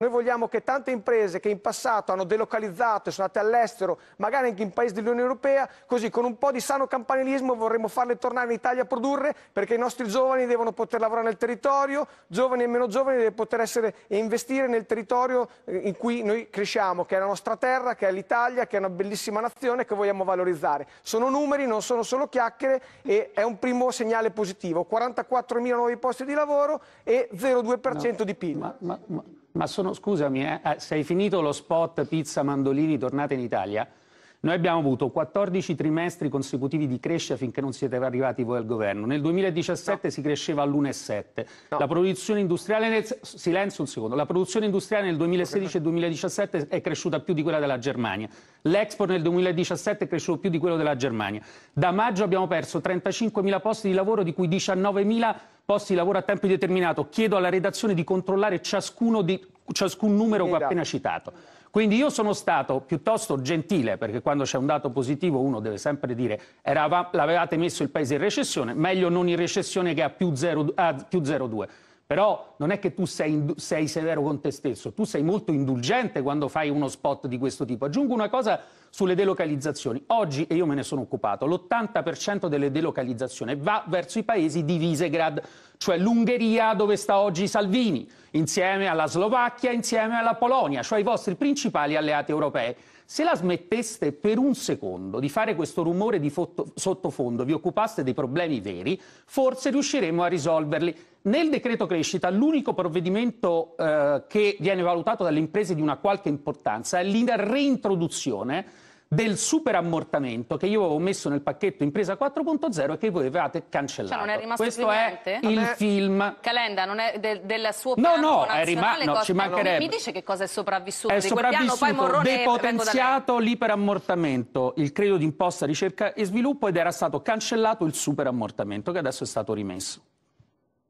Noi vogliamo che tante imprese che in passato hanno delocalizzato e sono andate all'estero, magari anche in paesi dell'Unione Europea, così con un po' di sano campanilismo vorremmo farle tornare in Italia a produrre perché i nostri giovani devono poter lavorare nel territorio, giovani e meno giovani devono poter essere e investire nel territorio eh, in cui noi cresciamo, che è la nostra terra, che è l'Italia, che è una bellissima nazione che vogliamo valorizzare. Sono numeri, non sono solo chiacchiere e è un primo segnale positivo. 44.000 nuovi posti di lavoro e 0,2% no, di PIL. Ma, ma, ma... Ma sono, scusami, eh, eh hai finito lo spot pizza mandolini tornate in Italia? Noi abbiamo avuto 14 trimestri consecutivi di crescita finché non siete arrivati voi al governo. Nel 2017 no. si cresceva all'1,7. No. La produzione industriale nel... Silenzio un secondo. La produzione industriale nel 2016 e 2017 è cresciuta più di quella della Germania. L'export nel 2017 è cresciuto più di quello della Germania. Da maggio abbiamo perso 35.000 posti di lavoro, di cui 19.000 posti di lavoro a tempo indeterminato. Chiedo alla redazione di controllare ciascuno di ciascun numero che ho appena esatto. citato. Quindi io sono stato piuttosto gentile, perché quando c'è un dato positivo uno deve sempre dire era, l'avevate messo il paese in recessione, meglio non in recessione che a più 0,2. Però non è che tu sei, sei severo con te stesso, tu sei molto indulgente quando fai uno spot di questo tipo. Aggiungo una cosa sulle delocalizzazioni. Oggi, e io me ne sono occupato, l'80% delle delocalizzazioni va verso i paesi di Visegrad, cioè l'Ungheria dove sta oggi Salvini, insieme alla Slovacchia, insieme alla Polonia, cioè i vostri principali alleati europei. Se la smetteste per un secondo di fare questo rumore di sottofondo, vi occupaste dei problemi veri, forse riusciremo a risolverli. Nel decreto crescita l'unico provvedimento eh, che viene valutato dalle imprese di una qualche importanza è la reintroduzione del superammortamento che io avevo messo nel pacchetto impresa 4.0 e che voi avevate cancellato. Cioè non è rimasto Questo è niente? il Vabbè. film. Calenda, non è del, del suo piano No, no, è rimasto, no, ci mancherebbe. Mi dice che cosa è sopravvissuto? È sopravvissuto, poi depotenziato l'iperammortamento, il credito d'imposta, ricerca e sviluppo ed era stato cancellato il superammortamento che adesso è stato rimesso.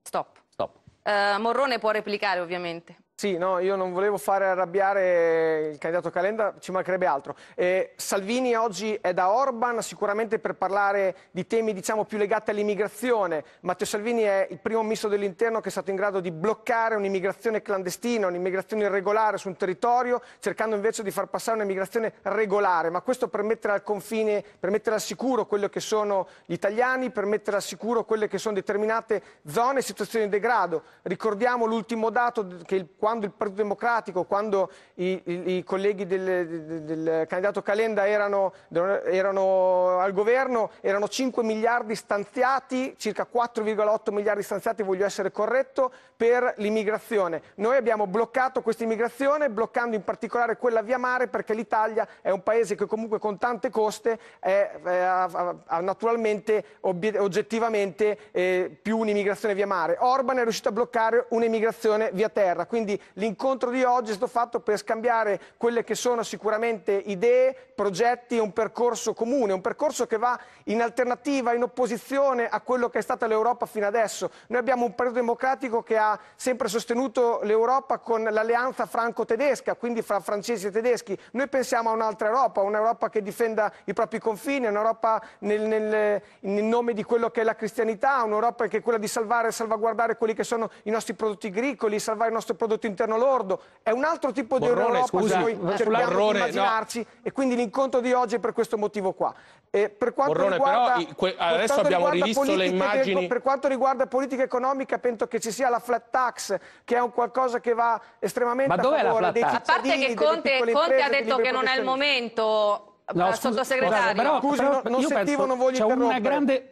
Stop. Stop. Uh, Morrone può replicare ovviamente. Sì, no, io non volevo fare arrabbiare il candidato Calenda, ci mancherebbe altro. Eh, Salvini oggi è da Orban sicuramente per parlare di temi diciamo, più legati all'immigrazione. Matteo Salvini è il primo ministro dell'interno che è stato in grado di bloccare un'immigrazione clandestina, un'immigrazione irregolare su un territorio, cercando invece di far passare un'immigrazione regolare. Ma questo per mettere al confine, per mettere al sicuro quello che sono gli italiani, per mettere al sicuro quelle che sono determinate zone e situazioni di degrado. Ricordiamo l'ultimo dato che il quando il Partito Democratico, quando i, i, i colleghi del, del, candidato Calenda erano, erano, al governo, erano 5 miliardi stanziati, circa 4,8 miliardi stanziati, voglio essere corretto, per l'immigrazione. Noi abbiamo bloccato questa immigrazione, bloccando in particolare quella via mare, perché l'Italia è un paese che comunque con tante coste è, è, ha naturalmente, oggettivamente, eh, più un'immigrazione via mare. Orban è riuscito a bloccare un'immigrazione via terra, quindi l'incontro di oggi è stato fatto per scambiare quelle che sono sicuramente idee, progetti e un percorso comune, un percorso che va in alternativa, in opposizione a quello che è stata l'Europa fino adesso. Noi abbiamo un partito democratico che ha sempre sostenuto l'Europa con l'alleanza franco-tedesca, quindi fra francesi e tedeschi. Noi pensiamo a un'altra Europa, un'Europa che difenda i propri confini, un'Europa nel, nel, nel, nome di quello che è la cristianità, un'Europa che è quella di salvare e salvaguardare quelli che sono i nostri prodotti agricoli, salvare i nostri prodotti interno lordo, è un altro tipo Borrone, di Europa scusa, noi cerchiamo Borrone, di immaginarci no. e quindi l'incontro di oggi è per questo motivo qua. E per quanto Borrone, riguarda, però, que, adesso abbiamo rivisto le immagini... per quanto riguarda politica economica penso che ci sia la flat tax che è un qualcosa che va estremamente Ma a favore dei A parte che Conte, Conte ha detto che non è il momento, no, eh, scusa, sottosegretario. Però, scusi, però, non, non sentivo, penso, non voglio interrompere. Grande...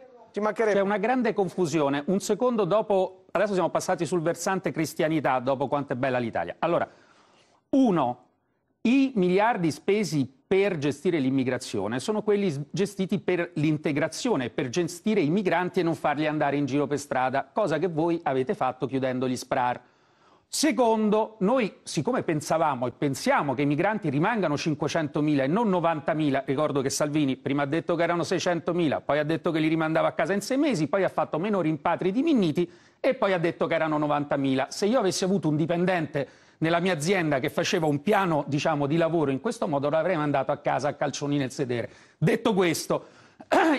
C'è una grande confusione. Un secondo dopo Adesso siamo passati sul versante cristianità, dopo quanto è bella l'Italia. Allora, uno, i miliardi spesi per gestire l'immigrazione sono quelli gestiti per l'integrazione, per gestire i migranti e non farli andare in giro per strada, cosa che voi avete fatto chiudendo gli SPRAR. Secondo, noi siccome pensavamo e pensiamo che i migranti rimangano 500.000 e non 90.000, ricordo che Salvini prima ha detto che erano 600.000, poi ha detto che li rimandava a casa in sei mesi, poi ha fatto meno rimpatri diminuiti e poi ha detto che erano 90.000. Se io avessi avuto un dipendente nella mia azienda che faceva un piano diciamo, di lavoro in questo modo, l'avrei mandato a casa a calcioni nel sedere. Detto questo,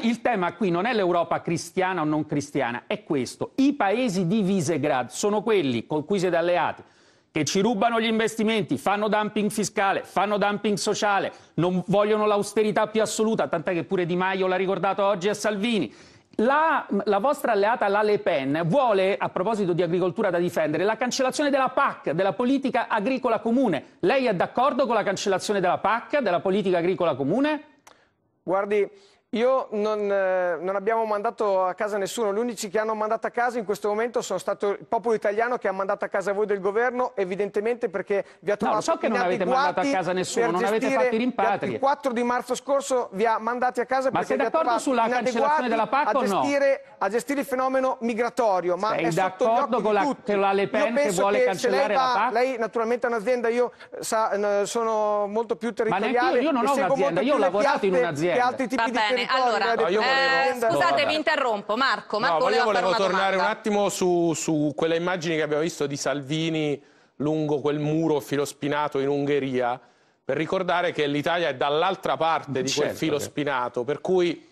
il tema qui non è l'Europa cristiana o non cristiana, è questo. I paesi di Visegrad sono quelli con cui siete alleati, che ci rubano gli investimenti, fanno dumping fiscale, fanno dumping sociale, non vogliono l'austerità più assoluta, tant'è che pure Di Maio l'ha ricordato oggi a Salvini. La, la, vostra alleata, la Le Pen, vuole, a proposito di agricoltura da difendere, la cancellazione della PAC, della politica agricola comune. Lei è d'accordo con la cancellazione della PAC, della politica agricola comune? Guardi, io non, eh, non, abbiamo mandato a casa nessuno, gli unici che hanno mandato a casa in questo momento sono stato il popolo italiano che ha mandato a casa voi del governo, evidentemente perché vi ha trovato No, so che non avete mandato a casa nessuno, non avete fatto i rimpatri. Il 4 di marzo scorso vi ha mandati a casa ma perché vi ha trovato sulla cancellazione della PAC o gestire, no? a gestire il fenomeno migratorio, ma Sei è d'accordo con la, con la Le Pen che vuole che cancellare va, la PAC? lei naturalmente è un'azienda, io sa, sono molto più territoriale, ma io, io non ho un'azienda, io ho lavorato in un'azienda. Che altri tipi Vabbè. di bene, allora, no, eh, scusate, no, vi interrompo. Marco, Marco no, voleva io volevo tornare un attimo su, su quella immagine che abbiamo visto di Salvini lungo quel muro filospinato in Ungheria, per ricordare che l'Italia è dall'altra parte di certo, quel filospinato, per cui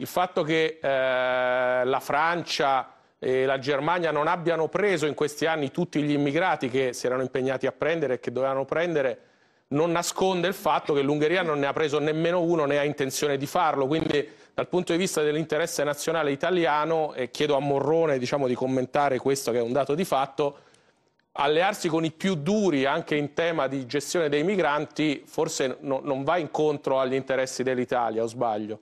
il fatto che eh, la Francia e la Germania non abbiano preso in questi anni tutti gli immigrati che si erano impegnati a prendere e che dovevano prendere non nasconde il fatto che l'Ungheria non ne ha preso nemmeno uno né ha intenzione di farlo, quindi dal punto di vista dell'interesse nazionale italiano, e chiedo a Morrone diciamo, di commentare questo che è un dato di fatto, allearsi con i più duri anche in tema di gestione dei migranti forse no, non va incontro agli interessi dell'Italia, o sbaglio?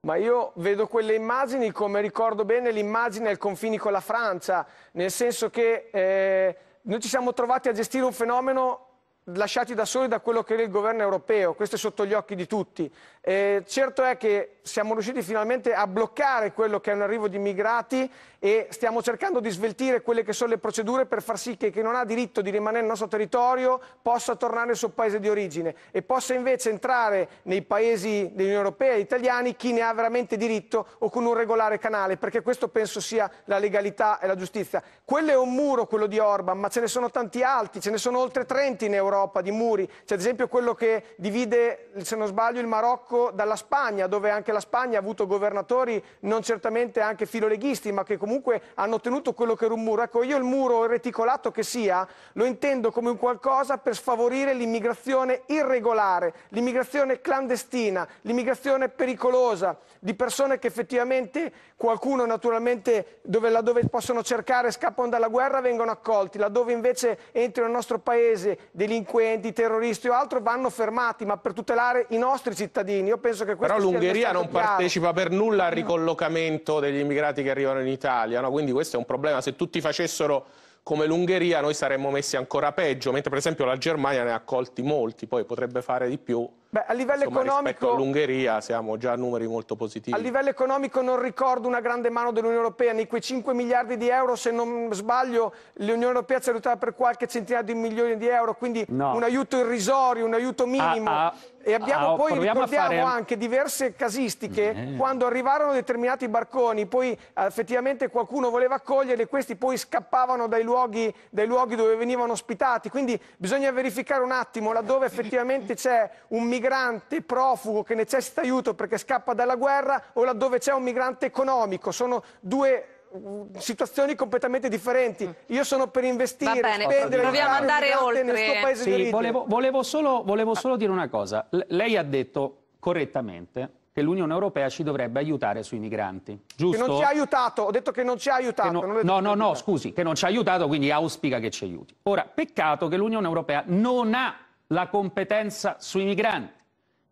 Ma io vedo quelle immagini come ricordo bene l'immagine ai confini con la Francia, nel senso che eh, noi ci siamo trovati a gestire un fenomeno lasciati da soli da quello che è il governo europeo, questo è sotto gli occhi di tutti. Eh, certo è che siamo riusciti finalmente a bloccare quello che è un arrivo di immigrati e stiamo cercando di sveltire quelle che sono le procedure per far sì che chi non ha diritto di rimanere nel nostro territorio possa tornare nel suo paese di origine e possa invece entrare nei paesi dell'Unione Europea e italiani chi ne ha veramente diritto o con un regolare canale, perché questo penso sia la legalità e la giustizia. Quello è un muro, quello di Orban, ma ce ne sono tanti altri, ce ne sono oltre 30 in Europa d'Europa, di muri. C'è ad esempio quello che divide, se non sbaglio, il Marocco dalla Spagna, dove anche la Spagna ha avuto governatori non certamente anche filoleghisti, ma che comunque hanno ottenuto quello che era un muro. Ecco, io il muro, reticolato che sia, lo intendo come un qualcosa per sfavorire l'immigrazione irregolare, l'immigrazione clandestina, l'immigrazione pericolosa, di persone che effettivamente qualcuno naturalmente dove, laddove possono cercare scappano dalla guerra vengono accolti, laddove invece entrano nel nostro paese delinquenti delinquenti, terroristi o altro vanno fermati, ma per tutelare i nostri cittadini. Io penso che questo Però l'Ungheria non chiaro. partecipa per nulla al ricollocamento degli immigrati che arrivano in Italia, no? quindi questo è un problema. Se tutti facessero come l'Ungheria noi saremmo messi ancora peggio, mentre per esempio la Germania ne ha accolti molti, poi potrebbe fare di più. Beh, a livello Insomma, economico, rispetto all'Ungheria siamo già a numeri molto positivi. A livello economico non ricordo una grande mano dell'Unione Europea, nei quei 5 miliardi di euro, se non sbaglio, l'Unione Europea ci ha aiutato per qualche centinaio di milioni di euro, quindi no. un aiuto irrisorio, un aiuto ah, minimo. Ah, ah, e abbiamo ah, poi, ricordiamo fare... anche diverse casistiche, mm. quando arrivarono determinati barconi, poi eh, effettivamente qualcuno voleva accoglierli e questi poi scappavano dai luoghi, dai luoghi dove venivano ospitati, quindi bisogna verificare un attimo laddove effettivamente c'è un migrante profugo che necessita aiuto perché scappa dalla guerra o laddove c'è un migrante economico. Sono due mm, situazioni completamente differenti. Mm. Io sono per investire, Va bene, spendere, proviamo andare oltre. Nel suo paese sì, volevo, volevo, solo, volevo solo dire una cosa. L lei ha detto correttamente che l'Unione Europea ci dovrebbe aiutare sui migranti, giusto? Che non ci ha aiutato, ho detto che non ci ha aiutato. No, no, no, no, scusi, che non ci ha aiutato, quindi auspica che ci aiuti. Ora, peccato che l'Unione Europea non ha la competenza sui migranti,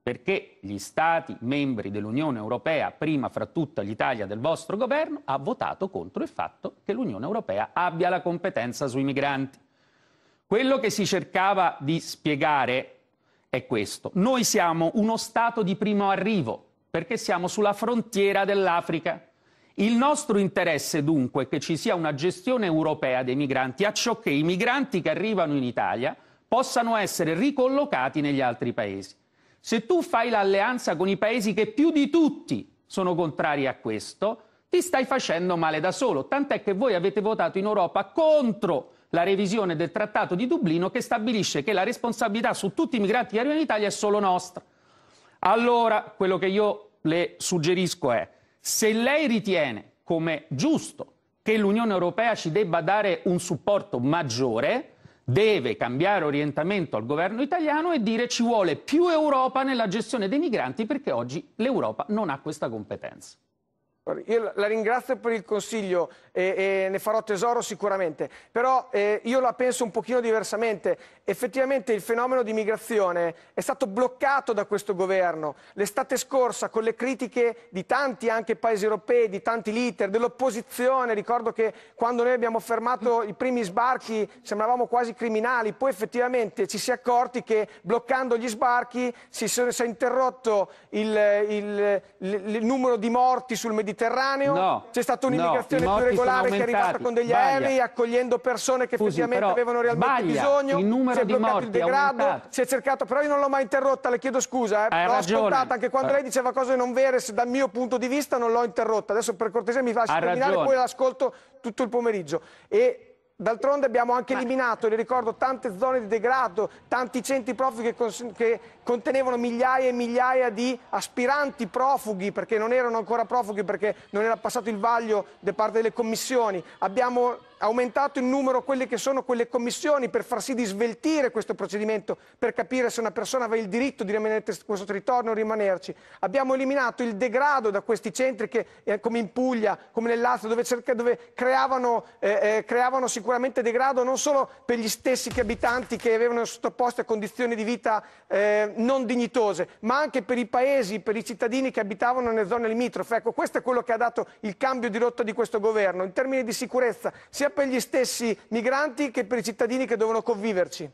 perché gli Stati membri dell'Unione Europea, prima fra tutta l'Italia del vostro governo, ha votato contro il fatto che l'Unione Europea abbia la competenza sui migranti. Quello che si cercava di spiegare è questo. Noi siamo uno Stato di primo arrivo, perché siamo sulla frontiera dell'Africa. Il nostro interesse dunque è che ci sia una gestione europea dei migranti, a ciò che i migranti che arrivano in Italia possano essere ricollocati negli altri paesi. Se tu fai l'alleanza con i paesi che più di tutti sono contrari a questo, ti stai facendo male da solo, tant'è che voi avete votato in Europa contro la revisione del Trattato di Dublino che stabilisce che la responsabilità su tutti i migranti che arrivano in Italia è solo nostra. Allora, quello che io le suggerisco è, se lei ritiene come giusto che l'Unione Europea ci debba dare un supporto maggiore, deve cambiare orientamento al governo italiano e dire ci vuole più Europa nella gestione dei migranti perché oggi l'Europa non ha questa competenza. Io la ringrazio per il consiglio e, e ne farò tesoro sicuramente, però eh, io la penso un pochino diversamente. Effettivamente il fenomeno di migrazione è stato bloccato da questo governo. L'estate scorsa con le critiche di tanti anche paesi europei, di tanti leader, dell'opposizione, ricordo che quando noi abbiamo fermato i primi sbarchi sembravamo quasi criminali, poi effettivamente ci si è accorti che bloccando gli sbarchi si, sono, si è interrotto il, il, il, il numero di morti sul Mediterraneo Mediterraneo? No, C'è stata un'immigrazione no, più regolare che è arrivata con degli Baglia. aerei accogliendo persone che Scusi, effettivamente avevano realmente Baglia, bisogno. Il numero si è di bloccato morti, il degrado, si è cercato, però io non l'ho mai interrotta, le chiedo scusa, eh. l'ho ascoltata anche quando eh. lei diceva cose non vere, dal mio punto di vista non l'ho interrotta. Adesso per cortesia mi faccio terminare, ragione. poi l'ascolto tutto il pomeriggio. E D'altronde abbiamo anche eliminato, le ricordo, tante zone di degrado, tanti centri profughi che, che contenevano migliaia e migliaia di aspiranti profughi perché non erano ancora profughi perché non era passato il vaglio da parte delle commissioni. Abbiamo aumentato in numero quelle che sono quelle commissioni per far sì di sveltire questo procedimento, per capire se una persona aveva il diritto di rimanere in questo territorio o rimanerci. Abbiamo eliminato il degrado da questi centri che, eh, come in Puglia, come nel Lazio, dove, cerca, dove creavano, eh, eh, creavano, sicuramente degrado non solo per gli stessi abitanti che avevano sottoposti a condizioni di vita eh, non dignitose, ma anche per i paesi, per i cittadini che abitavano nelle zone limitrofe. Ecco, questo è quello che ha dato il cambio di rotta di questo governo, in termini di sicurezza, sia per gli stessi migranti che per i cittadini che devono conviverci.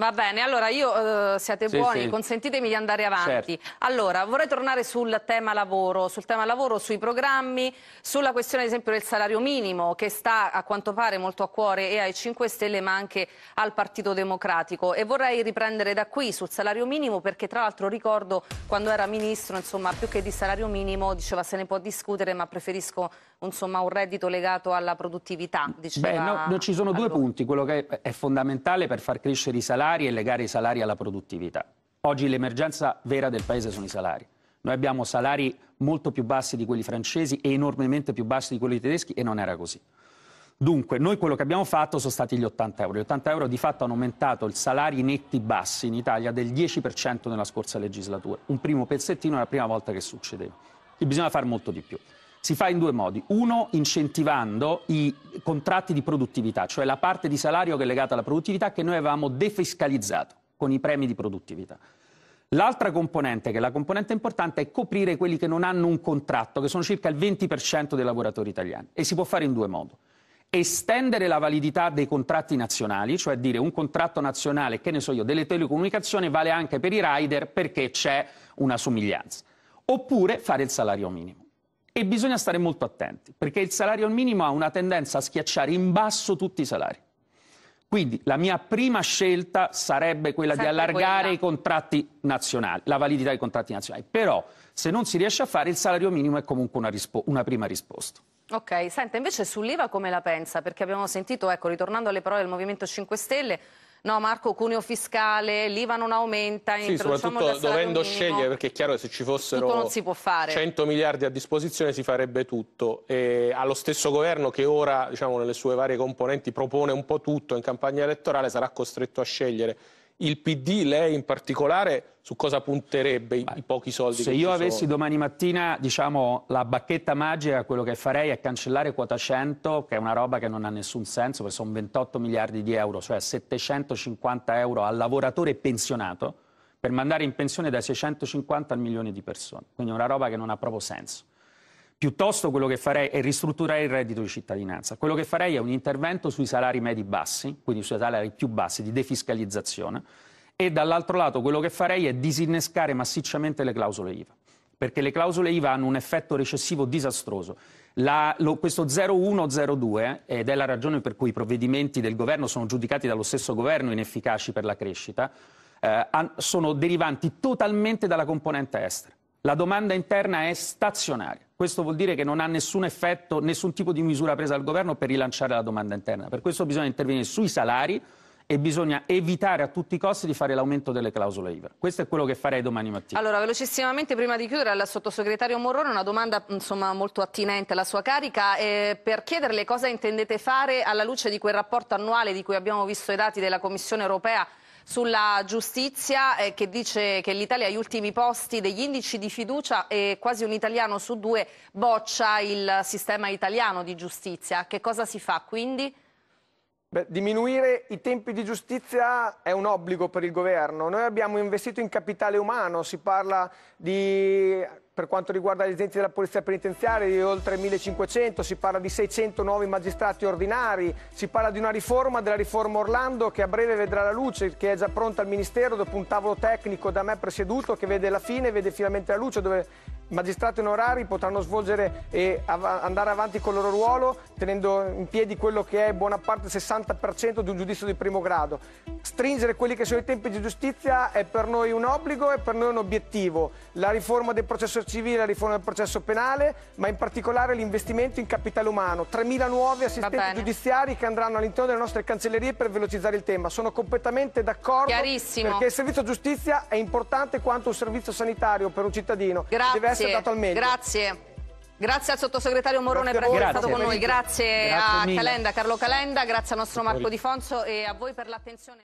Va bene, allora io eh, siete sì, buoni, sì. consentitemi di andare certo. avanti. Certo. Allora, vorrei tornare sul tema lavoro, sul tema lavoro, sui programmi, sulla questione ad esempio del salario minimo che sta a quanto pare molto a cuore e ai 5 Stelle ma anche al Partito Democratico e vorrei riprendere da qui sul salario minimo perché tra l'altro ricordo quando era ministro, insomma, più che di salario minimo diceva se ne può discutere ma preferisco insomma, un reddito legato alla produttività? Beh, no, no, ci sono due punti. Quello che è fondamentale per far crescere i salari è legare i salari alla produttività. Oggi l'emergenza vera del paese sono i salari. Noi abbiamo salari molto più bassi di quelli francesi e enormemente più bassi di quelli tedeschi e non era così. Dunque, noi quello che abbiamo fatto sono stati gli 80 euro. Gli 80 euro di fatto hanno aumentato i salari netti bassi in Italia del 10% nella scorsa legislatura. Un primo pezzettino è la prima volta che succedeva. E bisogna fare molto di più. Si fa in due modi. Uno, incentivando i contratti di produttività, cioè la parte di salario che è legata alla produttività che noi avevamo defiscalizzato con i premi di produttività. L'altra componente, che è la componente importante, è coprire quelli che non hanno un contratto, che sono circa il 20% dei lavoratori italiani. E si può fare in due modi. Estendere la validità dei contratti nazionali, cioè dire un contratto nazionale, che ne so io, delle telecomunicazioni vale anche per i rider perché c'è una somiglianza. Oppure fare il salario minimo. E bisogna stare molto attenti, perché il salario minimo ha una tendenza a schiacciare in basso tutti i salari. Quindi la mia prima scelta sarebbe quella Sempre di allargare quella. i contratti nazionali, la validità dei contratti nazionali. Però se non si riesce a fare il salario minimo è comunque una, rispo una prima risposta. Ok, senta invece sull'IVA come la pensa? Perché abbiamo sentito, ecco, ritornando alle parole del Movimento 5 Stelle, no, Marco cuneo fiscale, l'IVA non aumenta. Sì, diciamo, soprattutto dovendo scegliere, perché è chiaro che se ci fossero 100 miliardi a disposizione si farebbe tutto. E allo stesso governo che ora, diciamo, nelle sue varie componenti propone un po' tutto in campagna elettorale sarà costretto a scegliere il PD, lei in particolare, su cosa punterebbe i, i pochi soldi? Se io avessi sono? domani mattina diciamo, la bacchetta magica, quello che farei è cancellare quota 100, che è una roba che non ha nessun senso, perché sono 28 miliardi di euro, cioè 750 euro al lavoratore pensionato, per mandare in pensione da 650 al milione di persone. Quindi è una roba che non ha proprio senso. Piuttosto quello che farei è ristrutturare il reddito di cittadinanza. Quello che farei è un intervento sui salari medi bassi, quindi sui salari più bassi, di defiscalizzazione. E dall'altro lato quello che farei è disinnescare massicciamente le clausole IVA. Perché le clausole IVA hanno un effetto recessivo disastroso. La, lo, questo 0102, eh, ed è la ragione per cui i provvedimenti del governo sono giudicati dallo stesso governo inefficaci per la crescita, eh, sono derivanti totalmente dalla componente estera. La domanda interna è stazionaria. Questo vuol dire che non ha nessun effetto, nessun tipo di misura presa dal governo per rilanciare la domanda interna. Per questo bisogna intervenire sui salari e bisogna evitare a tutti i costi di fare l'aumento delle clausole IVA. Questo è quello che farei domani mattina. Allora, velocissimamente, prima di chiudere, al sottosegretario Morrone una domanda insomma, molto attinente alla sua carica. Eh, per chiederle cosa intendete fare alla luce di quel rapporto annuale di cui abbiamo visto i dati della Commissione europea sulla giustizia eh, che dice che l'Italia agli ultimi posti degli indici di fiducia e quasi un italiano su due boccia il sistema italiano di giustizia. Che cosa si fa quindi? Beh, diminuire i tempi di giustizia è un obbligo per il governo. Noi abbiamo investito in capitale umano, si parla di per quanto riguarda gli agenti della Polizia Penitenziaria, di oltre 1500, si parla di 600 nuovi magistrati ordinari, si parla di una riforma della riforma Orlando che a breve vedrà la luce, che è già pronta al Ministero dopo un tavolo tecnico da me presieduto che vede la fine, vede finalmente la luce dove magistrati onorari potranno svolgere e av andare avanti con il loro ruolo tenendo in piedi quello che è buona parte del 60% di un giudizio di primo grado. Stringere quelli che sono i tempi di giustizia è per noi un obbligo e per noi un obiettivo. La riforma del processo civile la riforma del processo penale, ma in particolare l'investimento in capitale umano. 3.000 nuovi assistenti giudiziari che andranno all'interno delle nostre cancellerie per velocizzare il tema. Sono completamente d'accordo perché il servizio giustizia è importante quanto un servizio sanitario per un cittadino. Grazie. Deve essere dato al meglio. Grazie. Grazie al sottosegretario Morone per essere stato con noi, grazie, grazie a Calenda, Carlo Calenda, grazie al nostro Marco Di Fonso e a voi per l'attenzione.